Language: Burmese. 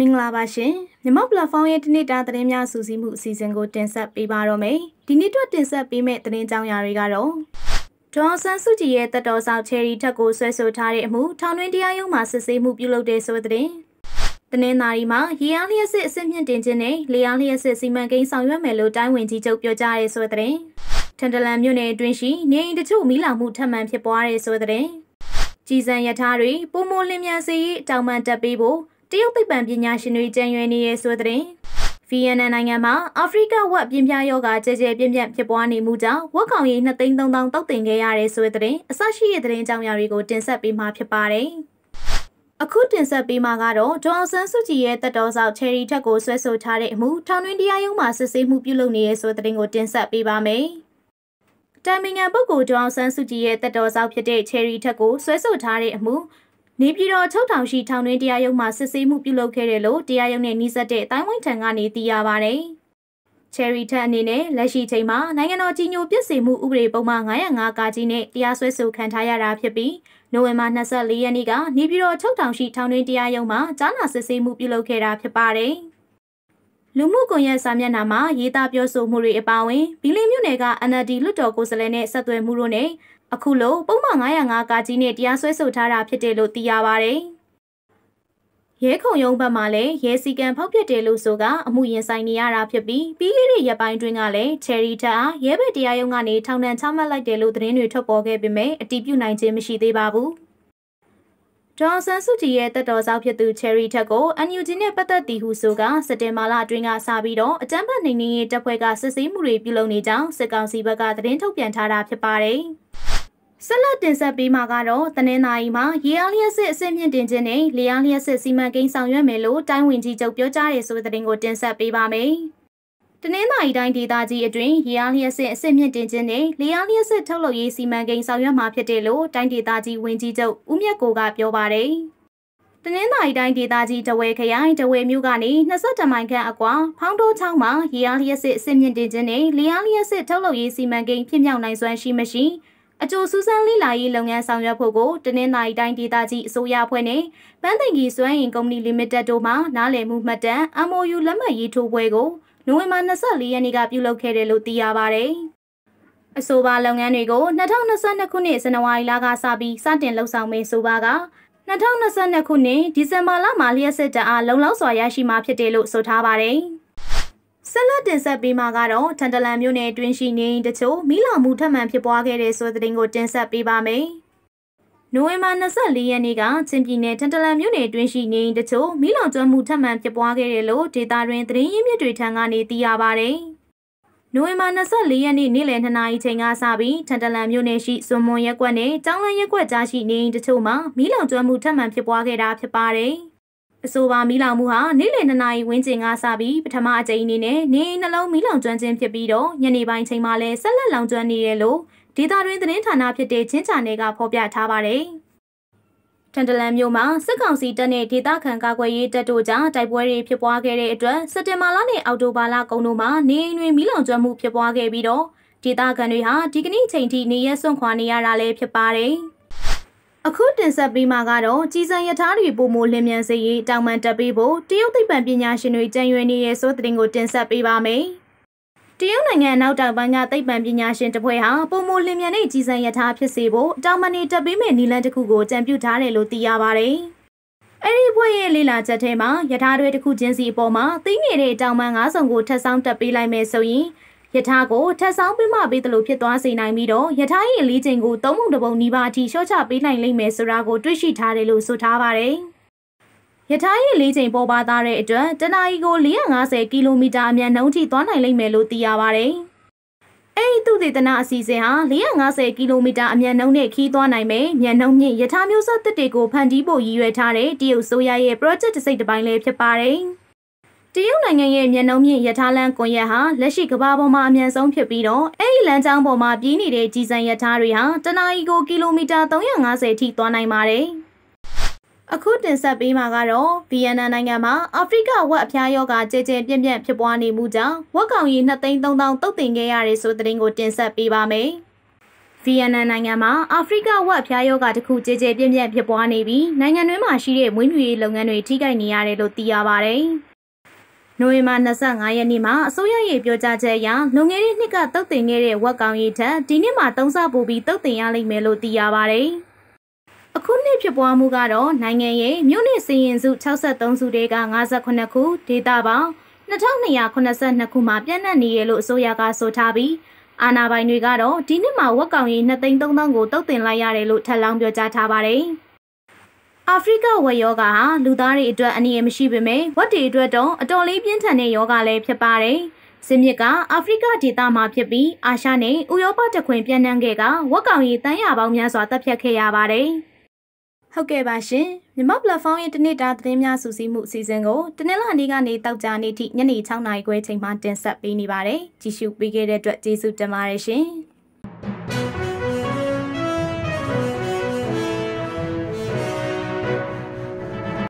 မင်္ဂလာပါရှင်မြမ platform ရဲ့ဒီနေ့တာသတင်းများစူးစီးမှုအစီအစဉ်ကိုတင်ဆက်ပေးပါတော့မယ်ဒီနေ့တော့တင်ဆက်ပေးမယ့်သတင်းကြောင်းရာတွေကတော့ဒေါ်ဆန်းစုကြည်ရဲ့တတော်ဆောင်ချယ်ရီထက်ကိုဆွဲဆိုထားတဲ့အမှု ထောင်တွင်းတရားရုံးမှာစစ်ဆေးမှုပြုလုပ်တဲ့ဆိုတဲ့သတင်းတင်းနာရီမှာရေအားလျက်စစ်အစစ်မြင့်တင်ခြင်းနဲ့လေအားလျက်စစ်စီမံကိန်းဆောင်ရွက်မယ်လို့တိုင်းဝန်ကြီးချုပ်ပြောကြားရဲဆိုတဲ့သတင်းထန်တလန်မြို့နယ်အတွင်းရှိနေအိမ်တချို့မီးလောင်မှုထပ်မံဖြစ်ပွားရဲဆိုတဲ့သတင်းကြည်စံရထားတွေပုံမလင်းမြန်စေရေးတောင်းပန်တက်ပေးဖို့တရုတ်သိပ္ပံပညာရှင်တွေကြံရွယ်နေရဆိုတဲ့ဗီယက်နမ်နိုင်ငံမှာအာဖရိကဝက်ပြင်းပြယောဂါကြဲကြဲပြင်းပြဖြစ်ပွားနေမှုကြောင့်ဝက်ကောင်ရည်2,300တောက်တင်ခဲ့ရတဲ့ဆိုတဲ့အဆရှိတဲ့သတင်းကြောင်းရာတွေကိုတင်ဆက်ပေးမှာဖြစ်ပါတယ်။အခုတင်ဆက်ပေးမှာကတော့ဒေါအောင်ဆန်းစုကြည်ရဲ့တက်တော်ဆောင်ချယ်ရီထက်ကိုဆွဲဆိုထားတဲ့အမှု ထောင်တွင်းတရားရုံးမှာစစ်ဆေးမှုပြုလုပ်နေရဆိုတဲ့သတင်းကိုတင်ဆက်ပေးပါမယ်။တိုင်ပင်ခံပုဂ္ဂိုလ်ဒေါအောင်ဆန်းစုကြည်ရဲ့တက်တော်ဆောင်ဖြစ်တဲ့ Cherry ထက်ကိုဆွဲဆိုထားတဲ့အမှုနေပြည်တော်ချုပ်ထောင်ရှိထောင်တွင်းတရားရုံးမှာစစ်ဆေးမှုပြုလုပ်ခဲ့တယ်လို့တရားရုံးနဲ့နှိစက်တဲ့အတိုင်းဝိုင်းထံကနေသိရပါဗျ။ Cherry ထက် အနေနဲ့လက်ရှိချိန်မှာနိုင်ငံတော်ကြီးညိုပြစ်စေမှုဥပဒေပုံမှန်905ကကြီးနဲ့တရားစွဲဆိုခံထားရတာဖြစ်ပြီးနိုဝင်ဘာ24ရက်နေ့ကနေပြည်တော်ချုပ်ထောင်ရှိထောင်တွင်းတရားရုံးမှာကြားနာစစ်ဆေးမှုပြုလုပ်ခဲ့တာဖြစ်ပါတယ်။လူမှုကွန်ရက်စာမျက်နှာမှာရေးသားပြောဆိုမှုတွေအပါအဝင်ဘီလင်းမြို့နယ်က NLD လွှတ်တော်ကိုယ်စားလှယ်နဲ့ဆက်သွယ်မှုတို့နဲ့အခုလိုပုံမှန်905ကာကြီးနဲ့တရားစွဲဆိုထားတာ ဖြစ်တယ်လို့သိရပါဗျ။ရဲခုံရုံးဘက်မှာလည်းရဲစီကံဖောက်ပြက်တယ်လို့ဆိုကအမှုရင်ဆိုင်နေရတာဖြစ်ပြီးပြီးခဲ့တဲ့ရက်ပိုင်းတွင်းကလည်း Cherry ထအားရဲဘက်တရားရုံးကနေထောင်ဒဏ်ချမှတ်လိုက်တယ်လို့သတင်းတွေထွက်ပေါ်ခဲ့ပေမဲ့အတည်ပြုနိုင်ခြင်းမရှိသေးပါဘူး။ဒေါ်ဆန်းစုကြည်ရဲ့တက်တော်ဆောင်ဖြစ်သူ Cherry ထက်ကို NUG နဲ့ပတ်သက်သည်ဟုဆိုကစက်တင်ဘာလအတွင်းကစပြီးတော့အတန်းဖတ်နိုင်နေရေးတပ်ဖွဲ့ကစစ်ဆေးမှုတွေပြုလုပ်နေကြောင်းစစ်ကောင်စီဘက်ကသတင်းထုတ်ပြန်ထားတာဖြစ်ပါတယ်။ဆက်လက်တင်ဆက်ပေးမှာကတော့တနင်္သာရီမှာရေအားလျှက်စစ်အဆင့်မြင့်တင်ခြင်းနဲ့လေအားလျှက်စစ်စီမံကိန်းဆောင်ရွက်မယ်လို့တိုင်းဝင်ကြီးချုပ်ပြောကြားတဲ့ဆိုတဲ့တင်ကိုတင်ဆက်ပေးပါမယ်။တနင်္သာရီတိုင်းဒေသကြီးအတွင်းရေအားလျှက်စစ်အဆင့်မြင့်တင်ခြင်းနဲ့လေအားလျှက်စစ်ထုတ်လုပ်ရေးစီမံကိန်းဆောင်ရွက်မှာဖြစ်တယ်လို့တိုင်းဒေသကြီးဝင်ကြီးချုပ်ဦးမြတ်ကိုကပြောပါတယ်။တနင်္သာရီတိုင်းဒေသကြီးတဝဲခရိုင်တဝဲမြို့ကနေ20မိုင်ခန့်အကွာဖောင်းတိုးချောင်းမှာရေအားလျက်စစ်အစ်မြင့်တင်ခြင်းနဲ့လေအားလျက်စစ်ထုတ်လုပ်ရေးစီမံကိန်းဖြစ်မြောက်နိုင်စွမ်းရှိမရှိအကျိုးစူးစမ်းလေ့လာရေးလုပ်ငန်းဆောင်ရွက်ဖို့ကိုတနင်္သာရီတိုင်းဒေသကြီးအစိုးရအဖွဲ့နဲ့ပန်းသိမ်ကြီးစွမ်းအင်ကုမ္ပဏီလီမိတက်တို့မှနားလည်မှုမှတ်တမ်း MOU လက်မှတ်ရေးထိုးပွဲကိုနိုဝင်ဘာ24ရက်နေ့ကပြုလုပ်ခဲ့တယ်လို့သိရပါဗျ။အဆိုပါလုပ်ငန်းတွေကို2022ခုနှစ်ဇန်နဝါရီလကစပြီးစတင်လှုပ်ဆောင်မယ်ဆိုပါက2022ခုနှစ်ဒီဇင်ဘာလမှာလျှက်စစ်တအားလုံလောက်စွာရရှိမှာဖြစ်တယ်လို့ဆိုထားပါတယ်။တင်ဆက်ပေးမှာကတော့ထန်တလန်မြို့နယ်တွင်ရှိနေတချို့မိလာမှုထပ်မံဖြစ်ပွားခဲ့တဲ့ဆိုတဲ့တင်ကိုတင်ဆက်ပေးပါမယ်။နိုဝင်ဘာ24ရက်နေ့ကချင်းပြည်နယ်ထန်တလန်မြို့နယ်တွင်ရှိနေတချို့မိလောင်ကျွမ်းမှုထပ်မံဖြစ်ပွားခဲ့တယ်လို့ဒေတာတွင် သတင်းရင်းမြစ်တွေထံကနေသိရပါဗျ။နိုဝင်ဘာ24ရက်နေ့နေ့လယ်2နာရီချိန်ကစပြီးထန်တလန်မြို့နယ်ရှိစွန်မွန်ရက်ကွက်နဲ့တောင်းလန်းရက်ကွက်ကြားရှိနေတချို့မှာမိလောင်ကျွမ်းမှုထပ်မံဖြစ်ပွားခဲ့တာဖြစ်ပါတယ်။အဆိုပါမီးလောင်မှုဟာနေ့လယ်2နာရီဝန်းကျင်ကစပြီးပထမအကြိမ်အနေနဲ့နေအိမ်နှလုံးမီးလောင်ကျွမ်းခြင်းဖြစ်ပြီးတော့ညနေပိုင်းချိန်မှာလည်းဆက်လက်လောင်ကျွမ်းနေရလို့ဒေသတွင်းသတင်းဌာနဖြစ်တဲ့ချင်းချာနယ်ကဖော်ပြထားပါတယ်။တန်တလန်မြို့မှာစစ်ကောင်စီတပ်နဲ့ဒေသခံကာကွယ်ရေးတပ်တို့ကြားတိုက်ပွဲတွေဖြစ်ပွားခဲ့တဲ့အတွက်စက်တင်ဘာလနဲ့အောက်တိုဘာလကုန်တို့မှာ နေအိမ်တွေမီးလောင်ကျွမ်းမှုဖြစ်ပွားခဲ့ပြီးတော့ဒေသခံတွေဟာဒီကနေ့ချိန်ထိနေရဲစွန့်ခွာနေရတာလည်းဖြစ်ပါတယ်။အခုတင်ဆက်ပေးမှာကတော့ကြီးစံယထာတွေပုံမလင်းမြန်စေရေးတောင်ပန်တက်ပေးဖို့တရုတ်သိပ္ပံပညာရှင်တွေကြံရွယ်နေရဲဆိုတဲ့တင်ကိုတင်ဆက်ပေးပါမယ်။တရုတ်နိုင်ငံနောက်တောင်ပိုင်းကသိပ္ပံပညာရှင်တပွဲဟာပုံမလင်းမြန်တဲ့ကြီးစံယထာဖြစ်စေဖို့တောင်ပန်နေတက်ပေးမယ့်နည်းလမ်းတစ်ခုကိုကြံပြုထားတယ်လို့သိရပါဗျ။အဲ့ဒီဘွဲ့ရဲ့လေလာချက်ထဲမှာယထာတွေတစ်ခုချင်းစီအပေါ်မှာသိနေတဲ့တောင်ပန်၅ဆောင်ကိုထပ်ဆောင်တက်ပေးလိုက်မယ်ဆိုရင်ယထာကိုထက်ဆောင်ပေးမှပေးသလိုဖြစ်သွားစေနိုင်ပြီးတော့ယထာရဲ့လေးချိန်ကိုသုံးပုံတစ်ပုံနီးပါးအထိလျှော့ချပေးနိုင်လိမ့်မယ်ဆိုတာကိုတွေ့ရှိထားတယ်လို့ဆိုထားပါတယ်။ယထာရဲ့လေးချိန်ပေါ်ပါသားတဲ့အတွက်တနအီကို450ကီလိုမီတာအမြန်နှုန်းထိသွားနိုင်လိမ့်မယ်လို့သိရပါတယ်။အဲ့ဒီသူတေသနာအစီအစဉ်ဟာ450ကီလိုမီတာအမြန်နှုန်းနဲ့ခီးသွားနိုင်မယ်။မြန်နှုန်းမြင့်ရထားမျိုးစသစ်တွေကိုဖန်တီးဖို့ရည်ရွယ်ထားတဲ့တရုတ်ဆိုရရဲ့ project တစ်စိတ်တစ်ပိုင်းလည်းဖြစ်ပါတယ်။တရုတ်နိုင်ငံရဲ့မျက်နှာမြင့်ရထားလမ်းကွန်ရက်ဟာလက်ရှိကမ္ဘာပေါ်မှာအမြန်ဆုံးဖြစ်ပြီးတော့အဲ့ဒီလမ်းကြောင်းပေါ်မှာပြေးနေတဲ့ကြီးစံရထားတွေဟာတနအီကိုကီလိုမီတာ350အထိသွားနိုင်ပါတယ်။အခုတင်ဆက်ပေးမှာကတော့ဗီယက်နမ်နိုင်ငံမှာအာဖရိကဝက်အဖျားရောဂါကြဲကြဲပြန့်ပြန့်ဖြစ်ပွားနေမှုကြောင့်ဝက်ကောင်ရီ23000တုတ်တင်ခဲ့ရတဲ့ဆိုတဲ့တင်ကိုတင်ဆက်ပေးပါမယ်။ဗီယက်နမ်နိုင်ငံမှာအာဖရိကဝက်ဖျားယောဂတစ်ခုကြဲကြဲပြန့်ပြန့်ဖြစ်ပွားနေပြီးနိုင်ငံတွင်းမှာရှိတဲ့မွေးမြူရေးလုပ်ငန်းတွေထိခိုက်နေရတယ်လို့သိရပါဗျ။နိုဝင်ဘာ25ရက်နေ့မှာအစိုးရရဲ့ပြောကြားချက်အရလွန်ခဲ့တဲ့နှစ်ကတုတ်တင်ခဲ့တဲ့ဝက်ကောင်ရီထက်ဒီနှစ်မှာသုံးဆပိုပြီးတုတ်တင်ရလိမ့်မယ်လို့သိရပါတယ်။အခုနှစ်ဖြစ်ပွားမှုကတော့နိုင်ငံရဲ့မြို့နယ်စီရင်စု63စုတဲက58ခုဒေသပေါင်း2282ခုမှာပြန့်နှံ့နေရလို့အစိုးရကဆိုထားပြီးအာဏာပိုင်တွေကတော့ဒီနှစ်မှာဝက်ကောင်ရီ2300ကိုတုတ်တင်လိုက်ရတယ်လို့ထပ်လောင်းပြောကြားထားပါတယ်။အာဖရိကဝက်ယောဂါဟာလူသားတွေအတွက်အနည်းငယ်မရှိပေမဲ့ဝက်တွေအတွက်တော့အတော်လေးပြင်းထန်တဲ့ယောဂါလည်းဖြစ်ပါတယ်။စင်မြစ်ကအာဖရိကဒေသမှာဖြစ်ပြီးအာရှနဲ့ဥရောပတခွင်ပြန့်နှံ့ခဲ့ကဝက်ကောင်ရီတန်းရာပေါင်းများစွာတပ်ဖြတ်ခဲ့ရပါတယ်။ဟုတ်ကဲ့ပါရှင်။မြန်မာ platform ရဲ့တနေ့တာသတင်းများစုစည်းမှုအစီအစဉ်ကိုတနင်္လာနေ့ကနေတောက်ကြနေ့ထိညနေ6:00နာရီခွဲချိန်မှာတင်ဆက်ပေးနေပါတယ်။ကြည့်ရှုပေးခဲ့တဲ့အတွက်ကျေးဇူးတင်ပါတယ်ရှင်။